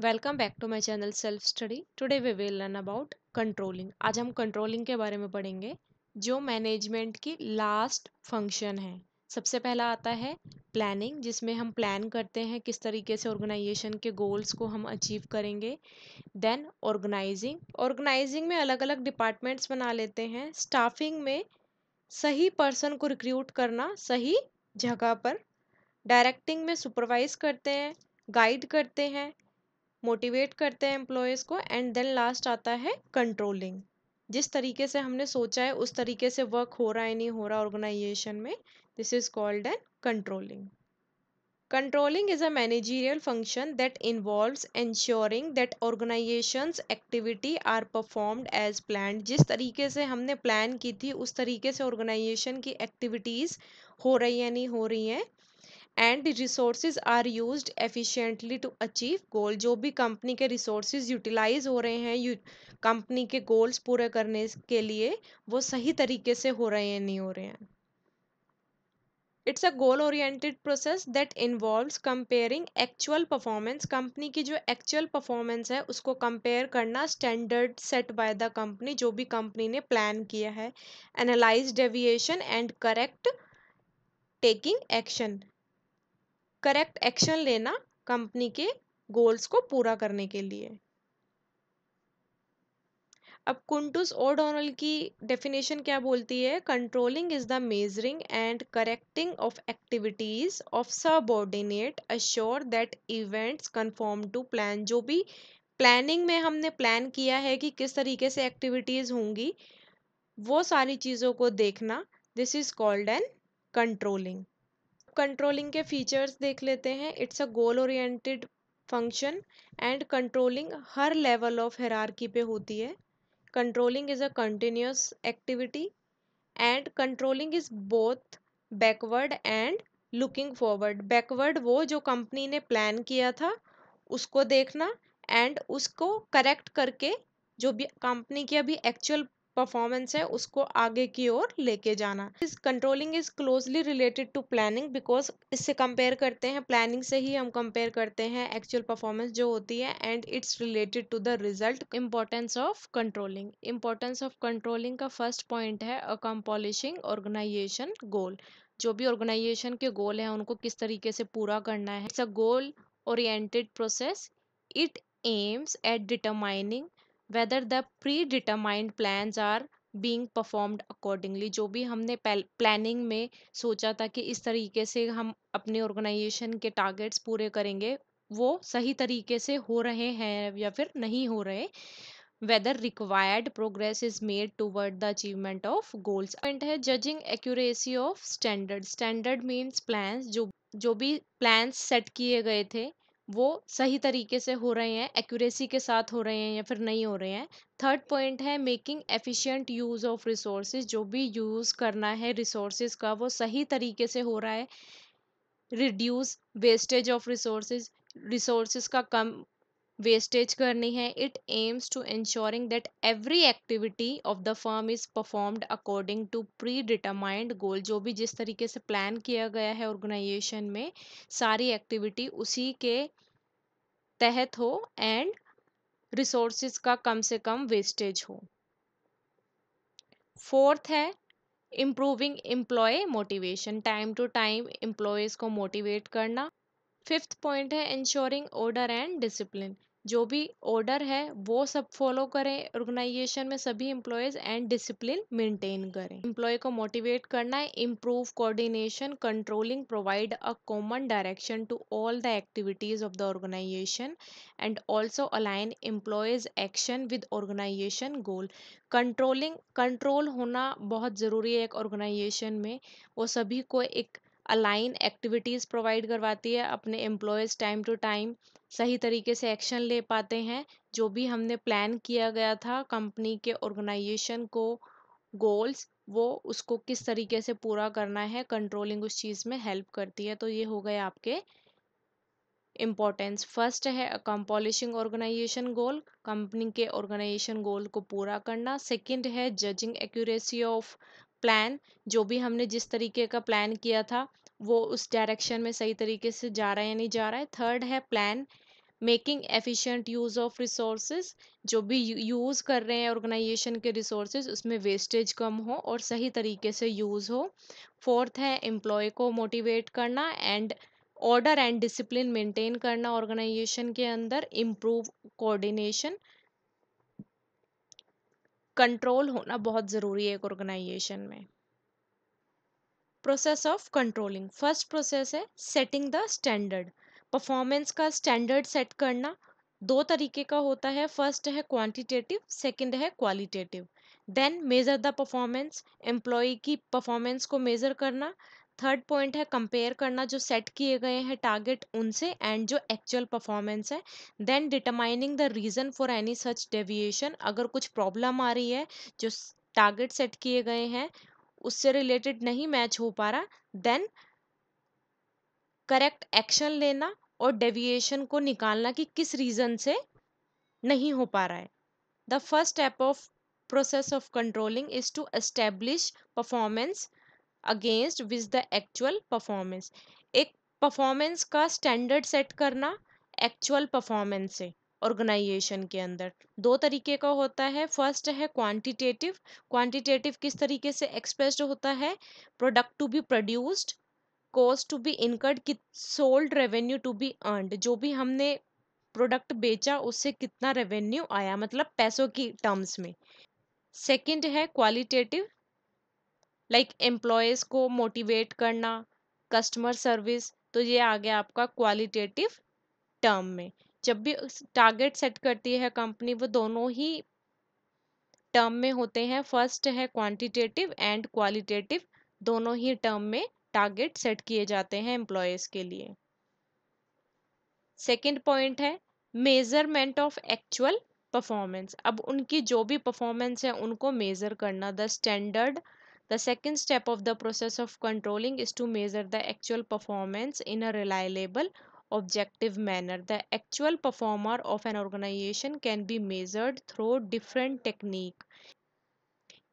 Welcome back to my channel self study today we will learn about controlling आज हम controlling के बारे में पढ़ेंगे जो मैनेजमेंट की लास्ट फंक्शन है सबसे पहला आता है प्लानिंग जिसमें हम प्लान करते हैं किस तरीके से ऑर्गेनाइजेशन के गोल्स को हम अचीव करेंगे देन ऑर्गेनाइजिंग ऑर्गेनाइजिंग में अलग अलग डिपार्टमेंट्स बना लेते हैं स्टाफिंग में सही पर्सन को रिक्रूट करना सही जगह पर डायरेक्टिंग में सुपरवाइज करते हैं गाइड करते हैं मोटिवेट करते हैं एम्प्लॉयज़ को एंड देन लास्ट आता है कंट्रोलिंग जिस तरीके से हमने सोचा है उस तरीके से वर्क हो रहा है नहीं हो रहा ऑर्गेनाइजेशन में this is called an controlling controlling is a managerial function that involve ensuring that organisation activity are performed as plan जिस तरीके से हमने प्लान की थी उस तरीके से ऑर्गेनाइजेशन की एक्टिविटीज़ हो रही या नहीं हो रही हैं and resources are use efficiently to achieve goal जो भी कंपनी के रिसोर्सेज यूटिलाइज हो रहे हैं कंपनी के गोल्स पूरे करने के लिए वो सही तरीके से हो रहे हैं नहीं हो रहे हैं it's a goal oriented process that involve comparing actual performance company की जो एक्चुअल परफॉर्मेंस है उसको कंपेयर करना standard set by the company जो भी कंपनी ने प्लान किया है analyse deviation and correct taking action correct action लेना कंपनी के गोल्स को पूरा करने के लिए अब कुंटूस ओडोनल की डेफिनेशन क्या बोलती है controlling is the measuring and correcting of activities of subordinate assure that events conform to plan जो भी प्लानिंग में हमने प्लान किया है कि किस तरीके से एक्टिविटीज़ होंगी वो सारी चीज़ों को देखना this is called an controlling controlling के फीचर्स देख लेते हैं it's a goal oriented function and controlling हर लेवल ऑफ हेरारकी पे होती है controlling is a continuous activity and controlling is both backward and looking forward backward वो जो कंपनी ने प्लान किया था उसको देखना एंड उसको करेक्ट करके जो भी कंपनी की अभी एक्चुअल परफॉर्मेंस है उसको आगे की ओर लेके जाना इस controlling is closely related to planning because इससे कंपेयर करते हैं प्लानिंग से ही हम कंपेयर करते हैं एक्चुअल परफॉर्मेंस जो होती है and it's related to the result importance of controlling importance of controlling का फर्स्ट पॉइंट है अकम्पॉलिशिंग ऑर्गेनाइजेशन गोल जो भी ऑर्गेनाइजेशन के गोल हैं उनको किस तरीके से पूरा करना है it's a goal oriented process it aims at determining whether the predetermined plans are being performed accordingly जो भी हमने planning में सोचा था कि इस तरीके से हम अपने organization के targets पूरे करेंगे वो सही तरीके से हो रहे हैं या फिर नहीं हो रहे whether required progress is made toward the achievement of goals point है judging accuracy of standard standard means plans जो जो भी plans सेट किए गए थे वो सही तरीके से हो रहे हैं एक्यूरेसी के साथ हो रहे हैं या फिर नहीं हो रहे हैं थर्ड पॉइंट है making efficient use of resources जो भी यूज़ करना है रिसोर्सेज का वो सही तरीके से हो रहा है reduce wastage of resources resources का कम वेस्टेज करनी है it aims to ensuring that every activity of the firm is performed according to predetermined goal जो भी जिस तरीके से प्लान किया गया है ऑर्गेनाइजेशन में सारी एक्टिविटी उसी के तहत हो एंड रिसोर्सेज का कम से कम वेस्टेज हो फोर्थ है improving employee motivation time to time employees को मोटिवेट करना फिफ्थ पॉइंट है इंश्योरिंग ऑर्डर एंड डिसिप्लिन जो भी ऑर्डर है वो सब फॉलो करें ऑर्गेनाइजेशन में सभी इम्प्लॉयज़ एंड डिसिप्लिन मेंटेन करें इम्प्लॉय को मोटिवेट करना है improve coordination controlling provide a common direction to all the activities of the organisation and also align employees action with organisation goal controlling control होना बहुत ज़रूरी है एक ऑर्गेनाइजेशन में वो सभी को एक अलाइन एक्टिविटीज़ प्रोवाइड करवाती है अपने एम्प्लॉयज़ टाइम टू टाइम सही तरीके से एक्शन ले पाते हैं जो भी हमने प्लान किया गया था कंपनी के ऑर्गेनाइजेशन को गोल्स वो उसको किस तरीके से पूरा करना है कंट्रोलिंग उस चीज़ में हेल्प करती है तो ये हो गए आपके इम्पोर्टेंस फर्स्ट है अकम्पॉलिशिंग ऑर्गेनाइजेशन गोल कंपनी के ऑर्गेनाइजेशन गोल को पूरा करना सेकंड है जजिंग एक्यूरेसी ऑफ प्लान जो भी हमने जिस तरीके का प्लान किया था वो उस डायरेक्शन में सही तरीके से जा रहा है या नहीं जा रहा है थर्ड है plan making efficient use of resources जो भी यूज़ कर रहे हैं ऑर्गेनाइजेशन के रिसोर्सेज उसमें वेस्टेज कम हो और सही तरीके से यूज़ हो फोर्थ है एम्प्लॉय को मोटिवेट करना and order and discipline maintain करना ऑर्गेनाइजेशन के अंदर इम्प्रूव कोऑर्डिनेशन कंट्रोल होना बहुत ज़रूरी है एक ऑर्गेनाइजेशन में process of controlling first process है सेटिंग द स्टैंडर्ड परफॉर्मेंस का स्टैंडर्ड सेट करना दो तरीके का होता है फर्स्ट है क्वांटिटेटिव सेकंड है qualitative then measure the performance employee की परफॉर्मेंस को मेज़र करना थर्ड पॉइंट है कंपेयर करना जो सेट किए गए हैं टारगेट उनसे एंड जो एक्चुअल परफॉर्मेंस है then determining the reason for any such deviation अगर कुछ प्रॉब्लम आ रही है जो टारगेट सेट किए गए हैं उससे रिलेटेड नहीं मैच हो पा रहा देन करेक्ट एक्शन लेना और डेविएशन को निकालना कि किस रीज़न से नहीं हो पा रहा है the first step of process of controlling is to establish performance against which the actual performance एक परफॉर्मेंस का स्टैंडर्ड सेट करना एक्चुअल परफॉर्मेंस से ऑर्गेनाइजेशन के अंदर दो तरीके का होता है फर्स्ट है क्वांटिटेटिव क्वांटिटेटिव किस तरीके से एक्सप्रेस्ड होता है product to be produced cost to be incurred कि sold revenue to be earned जो भी हमने प्रोडक्ट बेचा उससे कितना रेवेन्यू आया मतलब पैसों की टर्म्स में सेकंड है क्वालिटेटिव लाइक एम्प्लॉयज़ को मोटिवेट करना कस्टमर सर्विस तो ये आ गया आपका क्वालिटेटिव टर्म में जब भी टारगेट सेट करती है कंपनी वो दोनों ही टर्म में होते हैं फर्स्ट है क्वांटिटेटिव एंड क्वालिटेटिव दोनों ही टर्म में टारगेट सेट किए जाते हैं एम्प्लॉयज़ के लिए सेकेंड पॉइंट है मेजरमेंट ऑफ एक्चुअल परफॉर्मेंस अब उनकी जो भी परफॉर्मेंस है उनको मेज़र करना the standard The second step of the process of controlling is to measure the actual performance in a reliable, objective manner. The actual performer of an organization can be measured through different technique.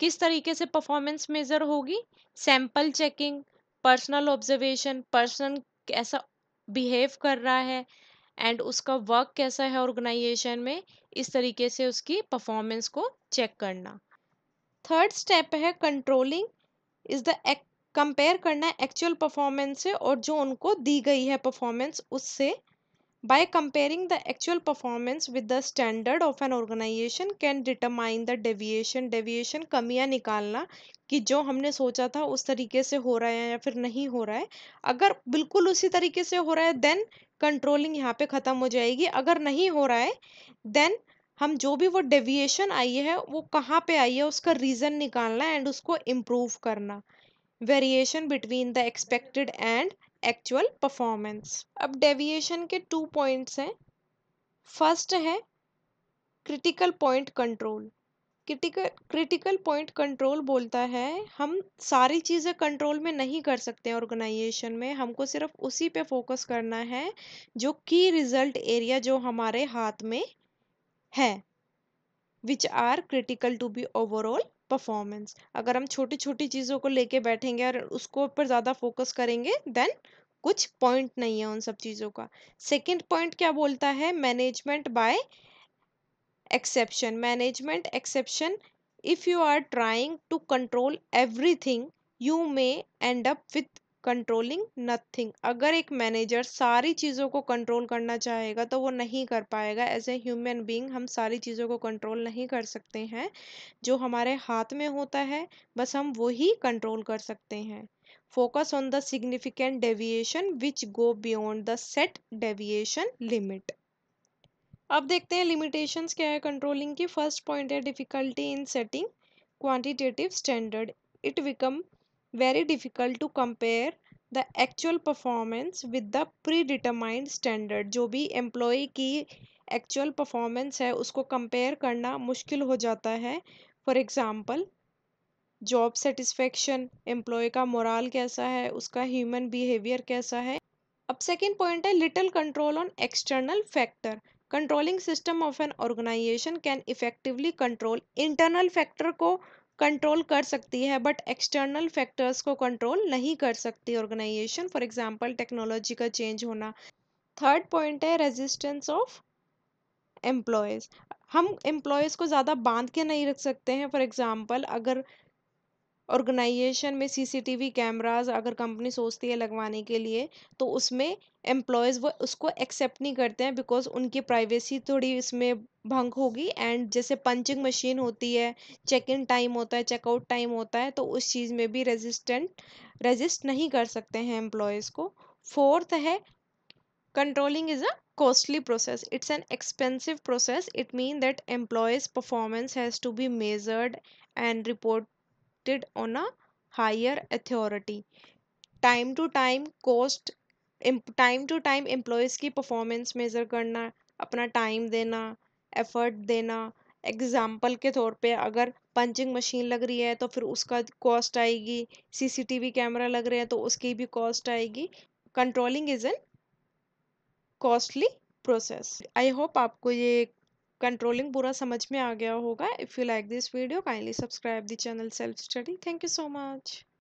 किस तरीके से performance measure होगी sample checking personal observation person कैसा behave कर रहा है and उसका work कैसा है ऑर्गेनाइजेशन में इस तरीके से उसकी परफॉर्मेंस को चेक करना थर्ड स्टेप है कंट्रोलिंग इज़ द कंपेयर करना है एक्चुअल परफॉर्मेंस से और जो उनको दी गई है परफॉर्मेंस उससे by comparing the actual performance with the standard of an organisation can determine the deviation deviation कमियां निकालना कि जो हमने सोचा था उस तरीके से हो रहा है या फिर नहीं हो रहा है अगर बिल्कुल उसी तरीके से हो रहा है देन कंट्रोलिंग यहाँ पे ख़त्म हो जाएगी अगर नहीं हो रहा है देन हम जो भी वो डेविएशन आई है वो कहाँ पे आई है उसका रीज़न निकालना एंड उसको इम्प्रूव करना variation between the expected and actual performance अब डेविएशन के टू पॉइंट्स हैं फर्स्ट है critical point control critical critical point control बोलता है हम सारी चीज़ें कंट्रोल में नहीं कर सकते हैं ऑर्गेनाइजेशन में हमको सिर्फ उसी पे फोकस करना है जो की रिज़ल्ट एरिया जो हमारे हाथ में है which are critical to be overall performance अगर हम छोटी छोटी चीज़ों को लेके बैठेंगे और उसको ऊपर ज़्यादा फोकस करेंगे देन कुछ पॉइंट नहीं है उन सब चीज़ों का सेकंड पॉइंट क्या बोलता है management by exception management exception if you are trying to control everything you may end up with controlling nothing अगर एक मैनेजर सारी चीज़ों को कंट्रोल करना चाहेगा तो वो नहीं कर पाएगा एज ए ह्यूमन बींग हम सारी चीज़ों को कंट्रोल नहीं कर सकते हैं जो हमारे हाथ में होता है बस हम वही कंट्रोल कर सकते हैं focus on the significant deviation which go beyond the set deviation limit अब देखते हैं लिमिटेशंस क्या है कंट्रोलिंग की फर्स्ट पॉइंट है difficulty in setting quantitative standard it become very difficult to to the actual performance with the pre predetermined standard जो भी employ की एक्चुअल परफॉर्मेंस है उसको कंपेयर करना मुश्किल हो जाता है for example job satisfaction employee का मोरल कैसा है उसका ह्यूमन बिहेवियर कैसा है अब सेकेंड पॉइंट है little control on external factor controlling system of an organisation can effectively control internal factor को कंट्रोल कर सकती है बट एक्सटर्नल फैक्टर्स को कंट्रोल नहीं कर सकती ऑर्गेनाइजेशन फॉर एग्जांपल टेक्नोलॉजी का चेंज होना थर्ड पॉइंट है रेजिस्टेंस ऑफ एम्प्लॉयज़ हम एम्प्लॉयज़ को ज़्यादा बांध के नहीं रख सकते हैं फॉर एग्ज़ाम्पल अगर ऑर्गेनाइजेशन में सीसीटीवी कैमरास अगर कंपनी सोचती है लगवाने के लिए तो उसमें एम्प्लॉयज़ वो उसको एक्सेप्ट नहीं करते हैं बिकॉज उनकी प्राइवेसी थोड़ी इसमें भंग होगी एंड जैसे पंचिंग मशीन होती है चेक इन टाइम होता है चेकआउट टाइम होता है तो उस चीज़ में भी रेजिस्टेंट रेजिस्ट नहीं कर सकते हैं एम्प्लॉयज़ को फोर्थ है controlling is a costly process it's an expensive process it mean that employees performance has to be measured and report acted on a higher authority time to time cost time to time employees की performance measure करना अपना time देना effort देना example के तौर पे अगर punching machine लग रही है तो फिर उसका कॉस्ट आएगी सीसीटीवी कैमरा लग रहे हैं तो उसकी भी कॉस्ट आएगी controlling is an costly process I hope आपको ये कंट्रोलिंग पूरा समझ में आ गया होगा if you like this video kindly subscribe the channel self study thank you so much